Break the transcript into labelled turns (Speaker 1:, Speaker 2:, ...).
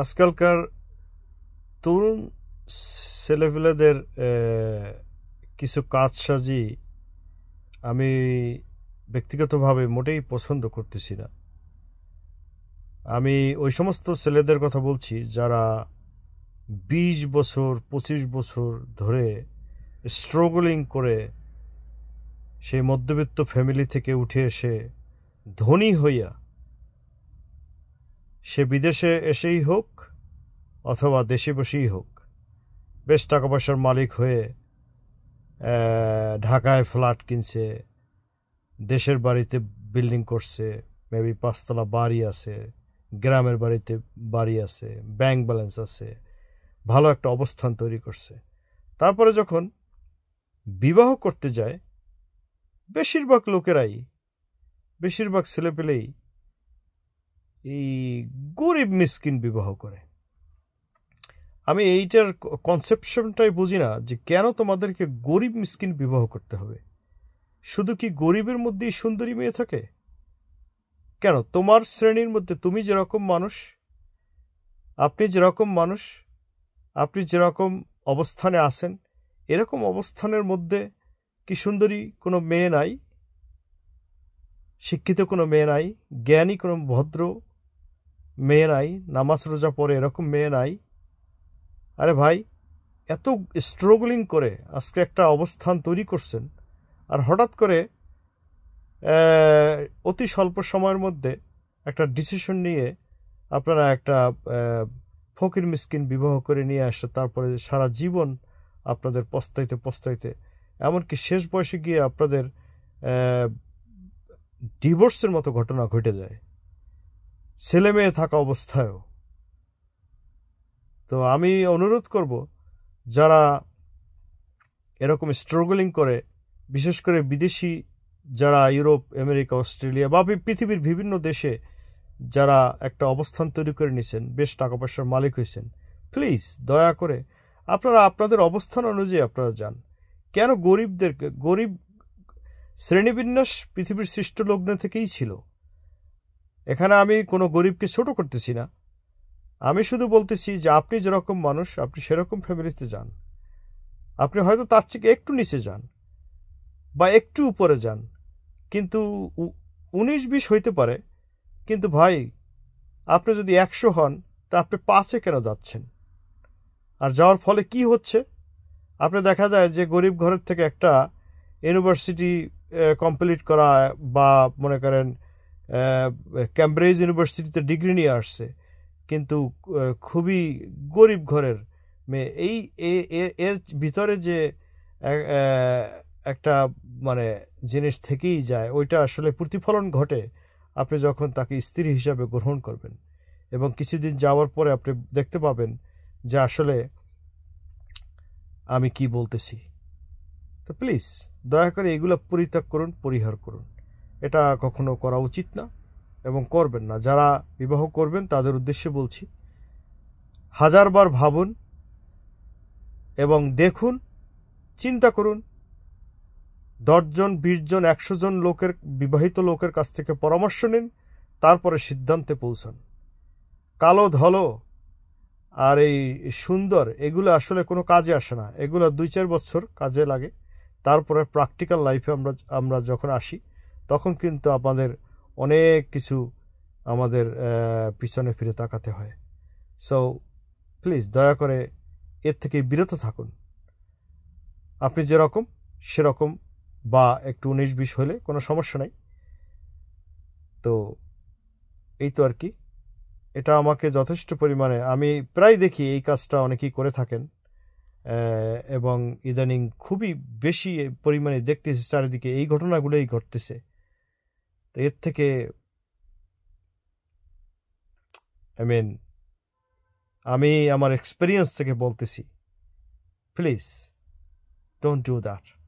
Speaker 1: আজকালকার তরুণ ছেলেপেলেদের কিছু কাজ সাজি আমি ব্যক্তিগতভাবে মোটেই পছন্দ করতেছি না আমি ওই সমস্ত ছেলেদের কথা বলছি যারা বিশ বছর পঁচিশ বছর ধরে স্ট্রগলিং করে সেই মধ্যবিত্ত ফ্যামিলি থেকে উঠে এসে ধনী হইয়া সে বিদেশে এসেই হোক অথবা দেশে বসেই হোক বেশ টাকা পয়সার মালিক হয়ে ঢাকায় ফ্ল্যাট কিনছে দেশের বাড়িতে বিল্ডিং করছে মেবি পাঁচতলা বাড়ি আছে গ্রামের বাড়িতে বাড়ি আছে ব্যাংক ব্যালেন্স আছে ভালো একটা অবস্থান তৈরি করছে তারপরে যখন বিবাহ করতে যায় বেশিরভাগ লোকেরাই বেশিরভাগ ছেলেপেলেই এই গরিব মিসকিন বিবাহ করে আমি এইটার কনসেপশনটাই বুঝি না যে কেন তোমাদেরকে গরিব মিসকিন বিবাহ করতে হবে শুধু কি গরিবের মধ্যেই সুন্দরী মেয়ে থাকে কেন তোমার শ্রেণীর মধ্যে তুমি যেরকম মানুষ আপনি যেরকম মানুষ আপনি যেরকম অবস্থানে আছেন এরকম অবস্থানের মধ্যে কি সুন্দরী কোনো মেয়ে নাই শিক্ষিত কোনো মেয়ে নাই জ্ঞানী কোনো ভদ্র মেয়ে নাই নামাজ রোজা পড়ে এরকম মেয়ে নাই আরে ভাই এত স্ট্রগলিং করে আজকে একটা অবস্থান তৈরি করছেন আর হঠাৎ করে অতি স্বল্প সময়ের মধ্যে একটা ডিসিশন নিয়ে আপনারা একটা ফকির মিসকিন বিবাহ করে নিয়ে আসে তারপরে সারা জীবন আপনাদের পস্তাইতে পস্তাইতে এমনকি শেষ বয়সে গিয়ে আপনাদের ডিভোর্সের মতো ঘটনা ঘটে যায় ছেলে মেয়ে থাকা অবস্থায়ও তো আমি অনুরোধ করব যারা এরকম স্ট্রাগলিং করে বিশেষ করে বিদেশি যারা ইউরোপ আমেরিকা অস্ট্রেলিয়া বা পৃথিবীর বিভিন্ন দেশে যারা একটা অবস্থান তৈরি করে নিয়েছেন বেশ টাকা পয়সার মালিক হয়েছেন প্লিজ দয়া করে আপনারা আপনাদের অবস্থান অনুযায়ী আপনারা যান কেন গরিবদেরকে গরিব শ্রেণীবিন্যাস পৃথিবীর সৃষ্ট লগ্ন থেকেই ছিল এখানে আমি কোনো গরিবকে ছোট করতেছি না আমি শুধু বলতেছি যে আপনি যেরকম মানুষ আপনি সেরকম ফ্যামিলিতে যান আপনি হয়তো তার থেকে একটু নিচে যান বা একটু উপরে যান কিন্তু উনিশ বিশ হইতে পারে কিন্তু ভাই আপনি যদি একশো হন তা আপনি পাঁচে কেন যাচ্ছেন আর যাওয়ার ফলে কি হচ্ছে আপনি দেখা যায় যে গরিব ঘরের থেকে একটা ইউনিভার্সিটি কমপ্লিট করা বা মনে করেন ক্যামব্রিজ ইউনিভার্সিটিতে ডিগ্রি নিয়ে আসছে কিন্তু খুবই গরিব ঘরের মেয়ে এই এর ভিতরে যে একটা মানে জিনিস থেকেই যায় ওইটা আসলে প্রতিফলন ঘটে আপনি যখন তাকে স্ত্রী হিসাবে গ্রহণ করবেন এবং কিছুদিন যাওয়ার পরে আপনি দেখতে পাবেন যে আসলে আমি কি বলতেছি তো প্লিজ দয়া করে এগুলো পরিত্যাগ করুন পরিহার করুন এটা কখনো করা উচিত না এবং করবেন না যারা বিবাহ করবেন তাদের উদ্দেশ্যে বলছি হাজারবার ভাবুন এবং দেখুন চিন্তা করুন দশজন বিশজন একশো জন লোকের বিবাহিত লোকের কাছ থেকে পরামর্শ নিন তারপরে সিদ্ধান্তে পৌঁছান কালো ধলো আর এই সুন্দর এগুলো আসলে কোনো কাজে আসে না এগুলো দুই চার বছর কাজে লাগে তারপরে প্র্যাকটিক্যাল লাইফে আমরা আমরা যখন আসি তখন কিন্তু আমাদের অনেক কিছু আমাদের পিছনে ফিরে তাকাতে হয় সো প্লিজ দয়া করে এর থেকে বিরত থাকুন আপনি যেরকম সেরকম বা একটু উনিশ বিশ হলে কোনো সমস্যা নাই তো এই তো আর কি এটা আমাকে যথেষ্ট পরিমাণে আমি প্রায় দেখি এই কাজটা অনেকেই করে থাকেন এবং ইদানিং খুবই বেশি পরিমাণে দেখতেছি চারিদিকে এই ঘটনাগুলোই ঘটতেছে তো এর থেকে আই মিন আমি আমার এক্সপিরিয়েন্স থেকে বলতেছি প্লিজ ডোন্ট ডু দ্যাট